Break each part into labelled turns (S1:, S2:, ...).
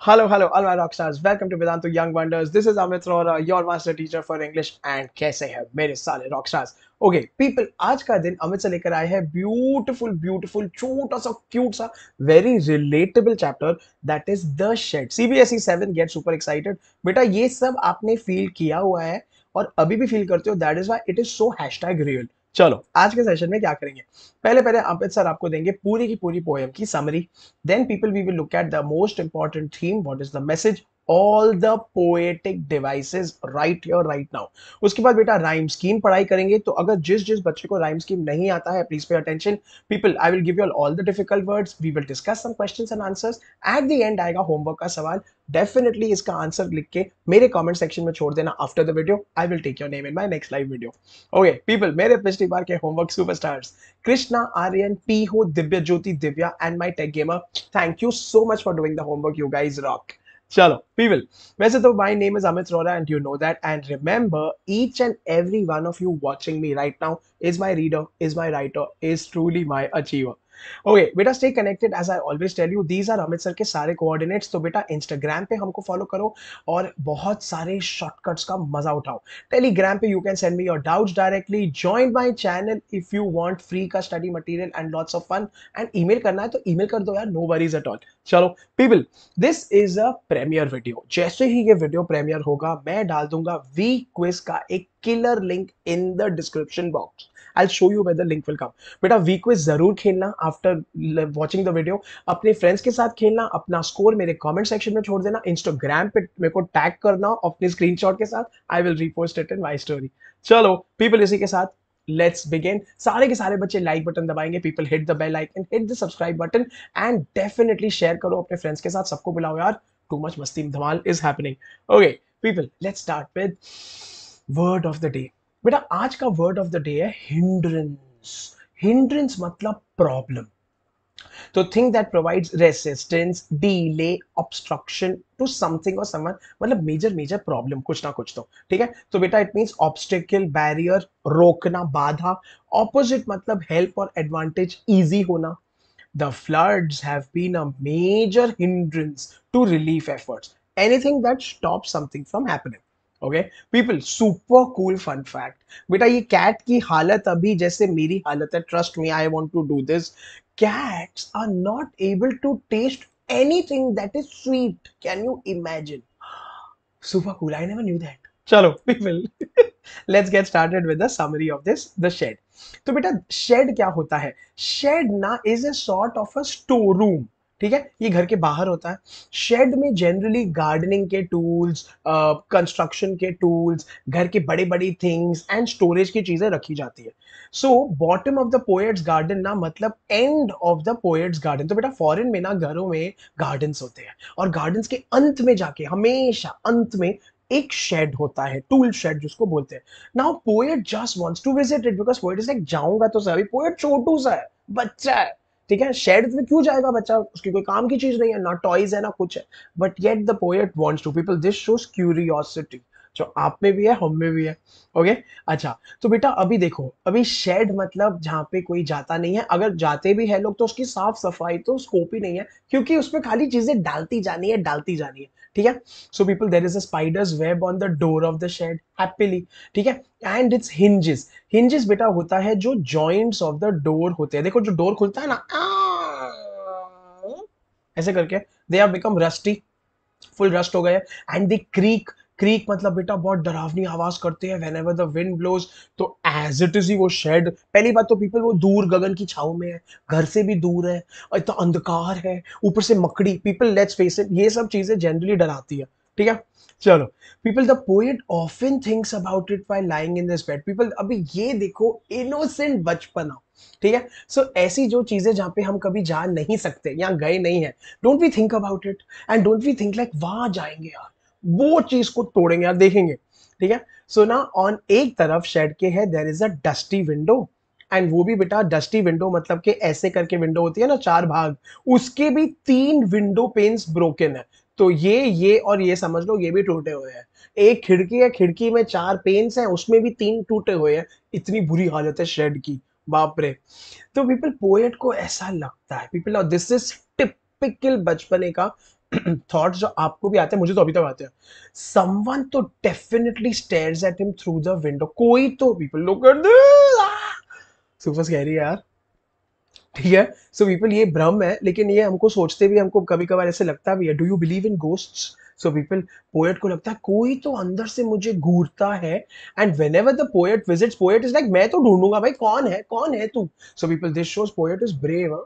S1: Hello, hello, all my rock stars. Welcome to Vedantu Young Wonders. This is Amit Rora, your master teacher for English and कैसे हैं मेरे साले rock stars okay people आज का दिन अमित से लेकर आए हैं ब्यूटीफुल ब्यूटीफुल छोटा सा क्यूट सा very relatable chapter that is the shed CBSE 7 get super excited बेटा ये सब आपने फील किया हुआ है और अभी भी फील करते हो that is why it is so hashtag real चलो आज के सेशन में क्या करेंगे पहले पहले अमित सर आपको देंगे पूरी की पूरी पोएम की summary then people we will look at the most important theme what is the message all the poetic device right your right now उसके बाद बेटा राइम स्कीम पढ़ाई करेंगे तो अगर जिस जिस बच्चे को राइम स्कीम नहीं आता है please pay attention people I will give you all the difficult words we will discuss some questions and answers at the end आएगा होमवर्क का सवाल डेफिनेटली इसका आंसर लिख के मेरे कमेंट सेक्शन में छोड़ देना after the video I will take your name in my next live video okay people मेरे पिछली बार के homework superstars Krishna Aryan P हो Divya Jyoti Divya and my tech gamer thank you so much for doing the homework you guys rock Chalo, people. Vaise to my name is Amit Rohra and you know that. And remember, each and every one of you watching me right now is my reader, is my writer, is truly my achiever. Okay बेटा stay connected as I always tell you these are Amit sir के सारे coordinates तो बेटा Instagram पे हमको follow करो और बहुत सारे शॉर्टकट्स का मजा उठाओ टेलीग्राम पे you can send me your doubts directly join my channel if you want free का study material and lots of fun and email करना है तो ईमेल कर दो यार नो वरीज एट ऑल चलो people this is a premiere video जैसे ही ये वीडियो प्रीमियर होगा मैं डाल दूंगा वी क्विज का एक killer link in the description box I show you whether link will come बेटा वी क्विज जरूर खेलना आफ्टर वॉचिंग द वीडियो अपने फ्रेंड्स के साथ खेलना अपना स्कोर मेरे कॉमेंट सेक्शन में छोड़ देना इंस्टाग्राम पे मेरे को टैग करना अपने स्क्रीनशॉट के साथ I will repost it in my story चलो पीपल इसी के साथ लेट्स बिगेन सारे के सारे बच्चे लाइक बटन दबाएंगे people hit the bell icon hit the subscribe button and definitely share करो अपने फ्रेंड्स के साथ सबको बुलाओ यार टू मच मस्ती धमाल is happening okay people let's start with word of the day बेटा आज का वर्ड ऑफ द डे है हिंड्रेंस हिंड्रेंस मतलब प्रॉब्लम तो thing that provides resistance delay obstruction to something और समवन मतलब मेजर मेजर प्रॉब्लम कुछ ना कुछ तो ठीक है तो बेटा इट मींस ऑब्स्टेकल बैरियर रोकना बाधा ऑपोजिट मतलब हेल्प और एडवांटेज इजी होना the floods have been a major hindrance to relief efforts anything that stops something from happening okay people super cool fun fact बेटा ये कैट की हालत अभी जैसे मेरी हालत है trust me I want to do this cats are not able to taste anything that is sweet can you imagine super cool I never knew that चलो people let's get started with the summary of this the shed तो बेटा shed क्या होता है shed ना is a sort of a store room ठीक है ये घर के बाहर होता है शेड में जनरली गार्डनिंग के टूल्स कंस्ट्रक्शन के टूल्स घर के बड़े बड़ी थिंग्स एंड स्टोरेज की चीज़ें रखी जाती है so bottom of the poet's garden ना मतलब end of the poet's garden तो बेटा फॉरेन में ना घरों में गार्डन्स होते हैं और गार्डन्स के अंत में जाके हमेशा अंत में एक शेड होता है टूल शेड जिसको बोलते हैं now poet just wants to visit it because poet is like जाऊंगा तो सर अभी पोएट छोटू सा है बच्चा है ठीक है शेड में क्यों जाएगा बच्चा उसकी कोई काम की चीज नहीं है ना टॉयज है ना कुछ है but yet the poet wants to people this shows curiosity जो आप में भी है हम में भी है ओके अच्छा तो बेटा अभी देखो अभी शेड मतलब जहाँ पे कोई जाता नहीं है अगर जाते भी है लोग तो उसकी साफ सफाई तो स्कोप ही नहीं है क्योंकि उसमें खाली चीजें डालती जानी है डालती जानी है ठीक है so people there is a spider's web on the door of the shed happily ठीक है एंड इट्स हिंजेस हिंजेस बेटा होता है जो जॉइंट्स ऑफ द डोर होते हैं देखो जो डोर खुलता है ना ऐसे करके they have become rusty full rust हो गए एंड दे क्रीक क्रीक मतलब बेटा बहुत डरावनी आवाज करते हैं whenever the wind blows तो एज इट इज ही वो शेड पहली बात तो पीपल वो दूर गगन की छाव में है घर से भी दूर है इतना अंधकार है ऊपर से मकड़ी पीपल लेट्स फेस इट ये सब चीजें जनरली डराती है ठीक है चलो people the poet often thinks about it by lying in this bed people अभी ये देखो इनोसेंट बचपना ठीक है सो so, ऐसी जो चीजें जहां पे हम कभी जा नहीं सकते या गए नहीं है don't we think about it and don't we think like वहां जाएंगे यार वो चीज को तोड़ेंगे या देखेंगे ठीक है सो ना ऑन एक तरफ शेड के है there is a dusty window and वो भी बेटा डस्टी विंडो मतलब के ऐसे करके विंडो होती है ना चार भाग उसके भी तीन विंडो पेन्स ब्रोकन है तो ये ये और ये समझ लो ये भी टूटे हुए हैं एक खिड़की है खिड़की में चार पेन्स हैं उसमें भी तीन टूटे हुए हैं इतनी बुरी हालत है शेड की बाप रे तो पीपल पोएट को ऐसा लगता है पीपल और दिस इज टिपिकल बचपने का थॉट्स जो आपको भी आते हैं मुझे तो अभी तक आते हैं समवन तो definitely stares at him through the window कोई तो people look at this super scary यार ठीक है सो पीपल ये भ्रम है लेकिन ये हमको सोचते भी हमको कभी कभार ऐसे लगता भी है do you believe in ghosts so people poet को लगता है कोई तो अंदर से मुझे घूरता है and whenever the poet visits poet is like मैं तो ढूंढूंगा भाई कौन है कौन है तू so people this shows poet is brave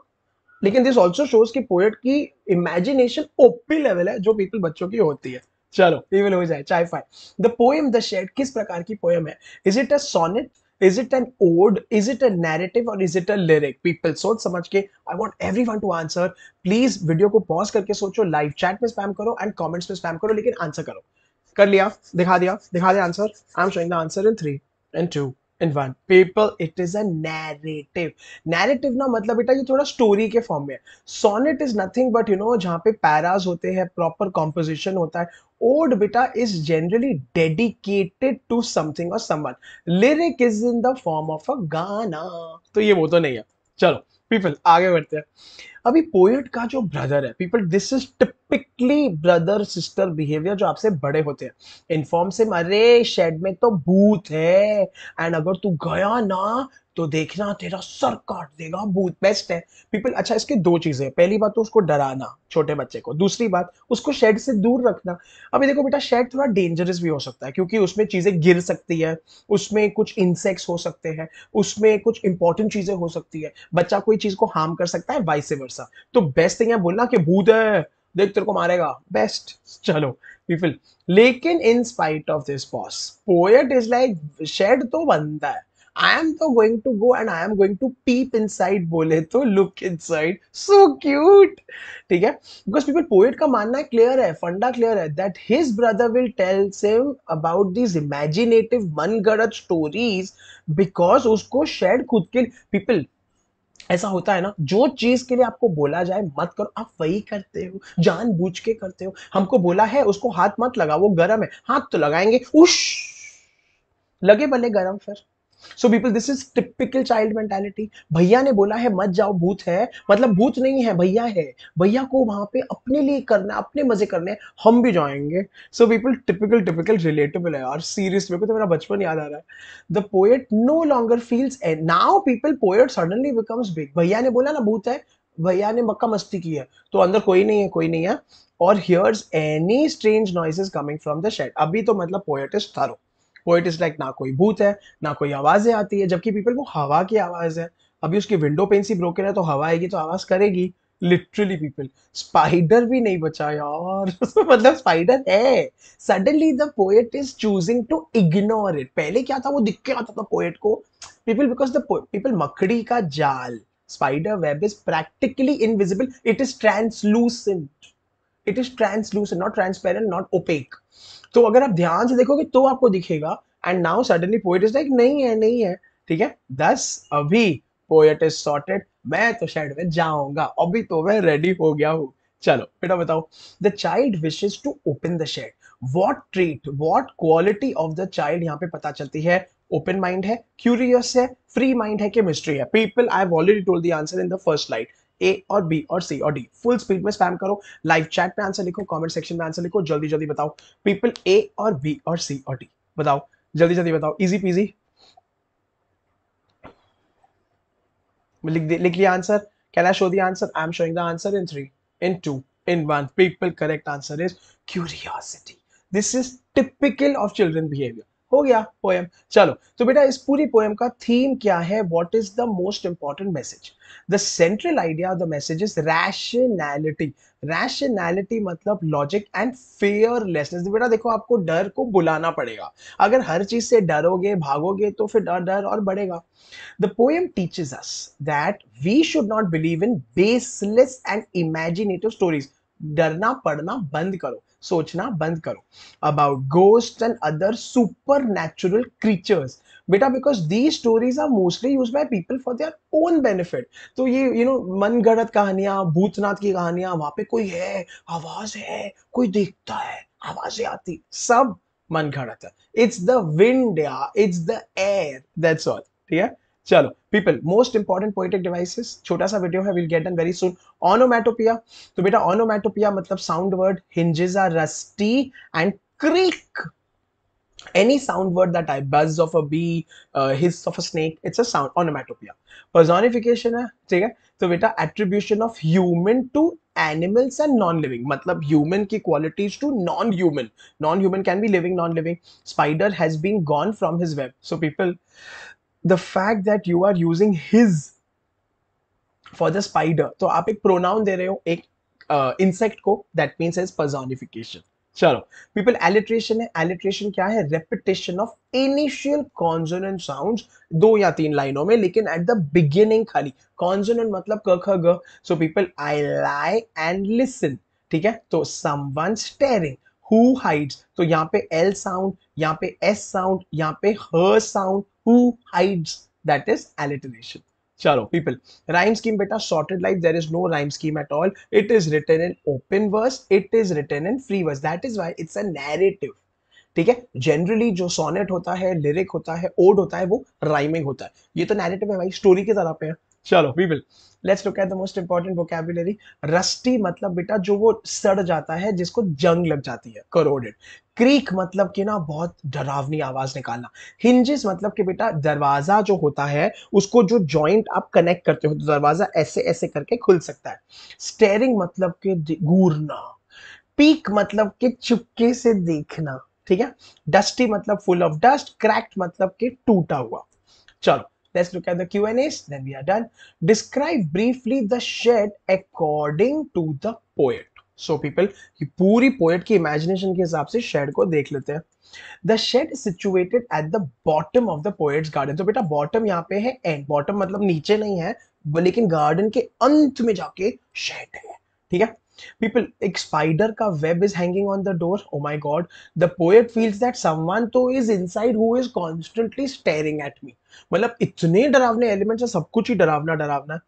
S1: लेकिन दिस ऑल्सो शोज कि पोएट की इमेजिनेशन ओपी लेवल है जो पीपल बच्चों की होती है चलो इवन हो जाए चाय फाय द पोएम द शेड किस प्रकार की पोएम है is it a sonnet is it an ode is it a narrative और is it a lyric people सोच समझ के I want everyone to answer please video को पॉज करके सोचो लाइव चैट में स्पैम करो एंड कॉमेंट्स में स्पैम करो लेकिन आंसर करो कर लिया दिखा दिया दिखा दिया answer I am showing the answer in three and two in one paper it is narrative narrative narrative ना मतलब बेटा ये थोड़ा स्टोरी के फॉर्म में है sonnet is nothing but you know जहाँ पे पैराज होते हैं प्रॉपर कॉम्पोजिशन होता है ओड बेटा is generally dedicated to something और someone lyric is in the form of a गाना तो ये वो तो नहीं है चलो पीपल आगे बढ़ते हैं अभी पोएट का जो ब्रदर है people this is typically brother sister behaviour जो आपसे बड़े होते हैं इनफॉर्म से अरे शेड में तो भूत है एंड अगर तू गया ना तो देखना तेरा सर काट देगा भूत बेस्ट है पीपल अच्छा इसके दो चीजें पहली बात तो उसको डराना छोटे बच्चे को दूसरी बात उसको शेड से दूर रखना अभी देखो बेटा शेड थोड़ा डेंजरस भी हो सकता है क्योंकि उसमें चीजें गिर सकती है उसमें कुछ इंसेक्ट्स हो सकते हैं उसमें कुछ इंपॉर्टेंट चीजें हो सकती है बच्चा कोई चीज को हार्म कर सकता है वाइस वर्सा वर्सा तो बेस्ट थिंग है बोलना कि भूत है देख तेरे को मारेगा बेस्ट चलो पीपल लेकिन in spite of this boss poet is like shed तो बनता है आई एम तो going to go and I am going to peep inside बोले तो look inside so cute ठीक है बिकॉज पीपल पोएट का मानना क्लियर है फंडा क्लियर है that his brother will tell same about this imaginative मनगढ़ स्टोरीज बिकॉज उसको शेड खुद के पीपल ऐसा होता है ना जो चीज के लिए आपको बोला जाए मत करो आप वही करते हो जान बूझ के करते हो हमको बोला है उसको हाथ मत लगाओ वो गर्म है हाथ तो लगाएंगे उश लगे भले गर्म फिर so people this is typical child mentality भैया ने बोला है मत जाओ भूत है मतलब भूत नहीं है भैया है भैया को वहां पे अपने लिए करना अपने मजे करने हम भी जाएंगे so people typical typical relatable है यार सीरियस मेरे को तो मेरा बचपन याद आ रहा है the poet no longer feels a now people poet suddenly becomes big भैया ने बोला ना भूत है भैया ने मक्का मस्ती की है तो अंदर कोई नहीं है कोई नहीं है और hears any strange noises coming from the shed अभी तो मतलब poet is thorough poet is like ना कोई भूत है ना कोई आवाज़ें आती है जबकि पीपल को हवा की आवाज़ है अभी उसकी विंडो पेन सी ब्रोकन है तो हवा आएगी तो आवाज़ करेगी लिटरली पीपल स्पाइडर भी नहीं बचा यार मतलब स्पाइडर है suddenly the poet is choosing to ignore it पहले क्या था वो दिख के आता था पोएट को पीपल बिकॉज द पीपल मकड़ी का जाल spider web is practically invisible it is translucent it is translucent not transparent not opaque तो अगर आप ध्यान से देखोगे तो आपको दिखेगा and now suddenly poet is like नहीं है नहीं है ठीक है दस अभी पोएट इज सॉर्टेड मैं तो शायद में जाऊंगा अभी तो मैं रेडी हो गया हूँ चलो बेटा बताओ the child wishes to open the shed what treat what quality of the child यहाँ पे पता चलती है ओपन माइंड है क्यूरियस है फ्री माइंड है कि मिस्ट्री है people I have already told the answer in the first slide A और बी और सी और डी फुल स्पीड में स्पैम करो लाइव चैट में आंसर लिखो कमेंट सेक्शन में आंसर लिखो जल्दी जल्दी बताओ पीपल ए और बी और सी और डी बताओ जल्दी जल्दी बताओ इजी पीजी लिख लिख लिया answer can I show the answer I am showing the answer in three in two in one people correct answer is curiosity this is typical of children behaviour हो गया poem चलो तो बेटा इस पूरी पोएम का थीम क्या है what is the most important message the central idea of the message is rationality rationality मतलब लॉजिक एंड फेयरलेसनेस बेटा देखो आपको डर को बुलाना पड़ेगा अगर हर चीज से डरोगे भागोगे तो फिर डर डर और बढ़ेगा the poem teaches us that we should not believe in baseless and imaginative stories डरना पढ़ना बंद करो सोचना बंद करो about ghost and other supernatural creatures बेटा because the stories are mostly use by people for their own benefit तो ये यू नो मनगढ़ंत कहानियां भूतनाथ की कहानियां वहां पे कोई है आवाज है कोई देखता है आवाजें आती सब मन घड़त है it's the wind it's the air that's all ठीक है चलो people most important poetic devices छोटा सा वीडियो है will get done very soon onomatopoeia तो बेटा ऑनोमेटोपिया मतलब sound word hinges are rusty and creak any sound word that i buzz of a bee uh, hiss of a snake it's a sound onomatopoeia personification है ठीक है तो बेटा attribution of human to animals and non-living मतलब human की qualities to non-human non-human can be living non-living spider has been gone from his web so people the fact that you are using his for the spider तो आप एक pronoun दे रहे हो एक insect uh, को that means as personification चलो people alliteration है एलिट्रेशन क्या है repetition of initial consonant sound दो या तीन लाइनों में लेकिन एट द बिगिनिंग खाली कॉन्जोनेंट मतलब क ख ग so people I lie and listen ठीक है तो समवन स्टेरिंग हु हाइड्स तो यहाँ पे एल साउंड यहाँ पे एस साउंड यहाँ पे हर sound who hides that is alliteration चलो पीपल राइम स्कीम बेटा sorted life there is no rhyme scheme at all it is written in open verse it is written in free verse that is why it's a narrative ठीक है generally जो sonnet होता है lyric होता है odd होता है वो राइमिंग होता है ये तो नैरेटिव है भाई स्टोरी के तरह पे है चलो we will let's look at the most important vocabulary rusty मतलब बेटा जो वो सड़ जाता है जिसको जंग लग जाती है करोडेड क्रीक मतलब कि ना बहुत डरावनी आवाज निकालना हिंजिस मतलब कि बेटा दरवाजा जो होता है उसको जो जॉइंट आप कनेक्ट करते हो तो दरवाजा ऐसे ऐसे करके खुल सकता है स्टेयरिंग मतलब कि घूरना पीक मतलब कि चुपके से देखना ठीक है डस्टी मतलब फुल ऑफ डस्ट क्रैक्ट मतलब कि टूटा हुआ चलो Let's look at the a's then we are done. Describe briefly the shed according to the poet. So people ये पूरी पोएट की इमेजिनेशन के हिसाब से शेड को देख लेते हैं the shed situated at the bottom of the poet's garden तो बेटा बॉटम यहाँ पे है एंड बॉटम मतलब नीचे नहीं है लेकिन गार्डन के अंत में जाके शेड है ठीक है पीपल एक स्पाइडर का web is hanging on the door oh my god the poet feels that someone तो is in who is constantly staring at me मतलब इतने डरावने एलिमेंट्स है सब कुछ ही डरावना डरावना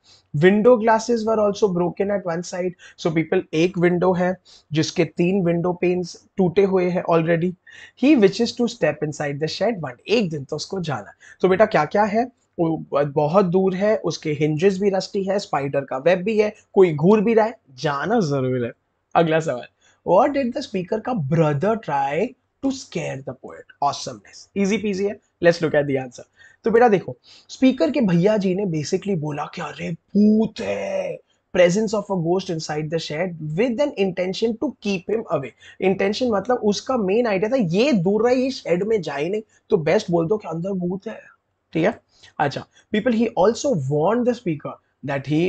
S1: window glasses were also broken at one side so people एक विंडो है जिसके तीन विंडो पेन्स टूटे हुए हैं ऑलरेडी ही wishes to step inside the shed but एक दिन तो उसको जाना तो so, बेटा क्या क्या है बहुत दूर है उसके हिंजेस भी रस्टी है स्पाइडर का वेब भी है कोई घूर भी रहा है जाना जरूर है अगला सवाल वॉट डिड द स्पीकर का brother try to scare the poet awesomeness easy peasy है let's look at the answer तो बेटा देखो स्पीकर के भैया जी ने बेसिकली बोला कि अरे भूत है presence of a ghost inside the shed with an intention to keep him away intention मतलब उसका मेन आइडिया था ये दूर रहा ये शेड में जाए नहीं तो बेस्ट बोल दो कि अंदर भूत है ठीक है अच्छा पीपल ही ऑल्सो वॉन the speaker that he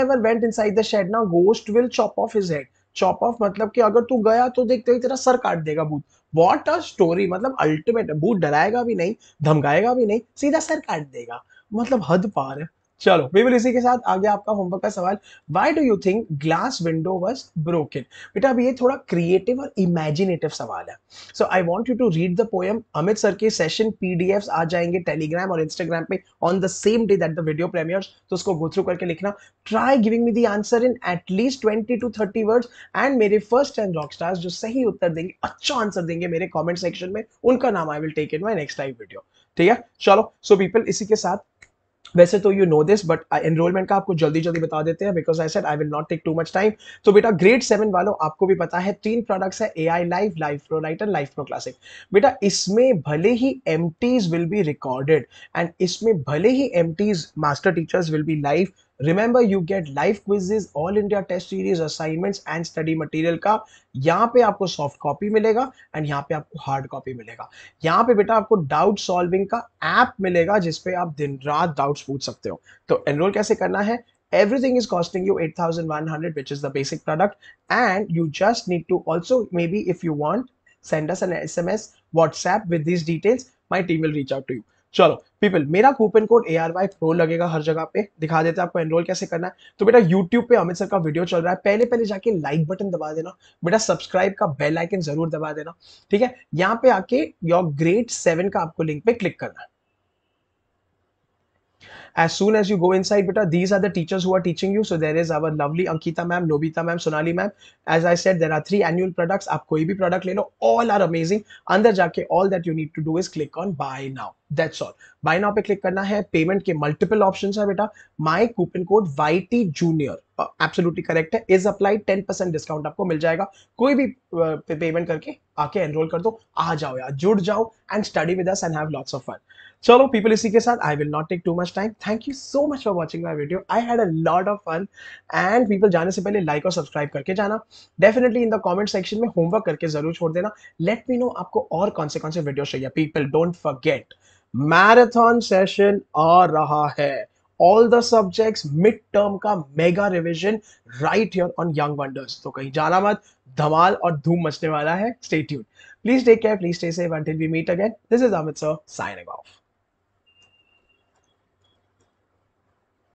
S1: ever went in the shed ना ghost will chop off his head chop off मतलब कि अगर तू गया तो देखते ही तेरा सर काट देगा भूत वॉट अ स्टोरी मतलब अल्टीमेट भूत डराएगा भी नहीं धमकाएगा भी नहीं सीधा सर काट देगा मतलब हद पार है चलो बिल्कुल इसी के साथ आ गया आपका होमवर्क का सवाल why do you think glass window was broken बेटा अब ये थोड़ा क्रिएटिव और इमेजिनेटिव सवाल है so I want you to read the poem Amit sir के सेशन एफ आ जाएंगे टेलीग्राम और इंस्टाग्राम पे on the same day that the video premieres तो उसको गो थ्रू करके लिखना try giving me the answer in at least twenty to thirty words and मेरे फर्स्ट एंड रॉक स्टार्स जो सही उत्तर देंगे अच्छा आंसर देंगे मेरे कॉमेंट सेक्शन में उनका नाम I will take in my next live video ठीक है चलो सो पीपल इसी के साथ वैसे तो you know this but enrollment का आपको जल्दी जल्दी बता देते हैं because I said I will not take too much time तो बेटा ग्रेड सेवन वालों आपको भी पता है तीन प्रोडक्ट्स है A I live live pro lite and live pro classic बेटा इसमें भले ही um will be recorded and इसमें भले ही um master teachers will be live remember you get live quizzes all India test series assignments and study material का यहाँ पे आपको सॉफ्ट कॉपी मिलेगा एंड यहाँ पे आपको हार्ड कॉपी मिलेगा यहाँ पे बेटा आपको डाउट सॉल्विंग का ऐप मिलेगा जिसपे आप दिन रात डाउट्स पूछ सकते हो तो एनरोल कैसे करना है everything is costing you 8100 which is the basic product and you just need to also maybe if you want send us an sms whatsapp with these details my team will reach out to you चलो people मेरा coupon code A R Y pro लगेगा हर जगह पे दिखा देते हैं आपको एनरोल कैसे करना है तो बेटा यूट्यूब पे अमित सर का वीडियो चल रहा है पहले पहले जाके लाइक बटन दबा देना बेटा सब्सक्राइब का बेल आइकन जरूर दबा देना ठीक है यहाँ पे आके योर ग्रेट सेवन का आपको लिंक पे क्लिक करना है as soon as you go inside beta these are the teachers who are teaching you so there is our lovely ankita ma'am nobita ma'am sonali ma'am as i said there are three annual products aap koi bhi product le all are amazing Under jaake all that you need to do is click on buy now that's all buy now pe click karna hai payment ke multiple options hai beta my coupon code yt junior Uh, absolutely correct है is applied ten discount discount आपको मिल जाएगा कोई भी payment करके आके enroll कर दो आ जाओ यार जुड़ जाओ and study with us and have lots of fun. चलो पीपल इसी के साथ I will not take too much time thank you so much for watching my video I had a lot of fun and people जाने से पहले like और subscribe करके जाना definitely in the comment section में होमवर्क करके जरूर छोड़ देना लेट मी नो आपको और कौन से कौन से वीडियो चाहिए people don't forget marathon session आ रहा है all the subjects mid term का mega revision right here on Young Wonders तो कहीं जाना मत धमाल और धूम मचने वाला है stay tuned please take care please stay safe until we meet again this is Amit sir signing of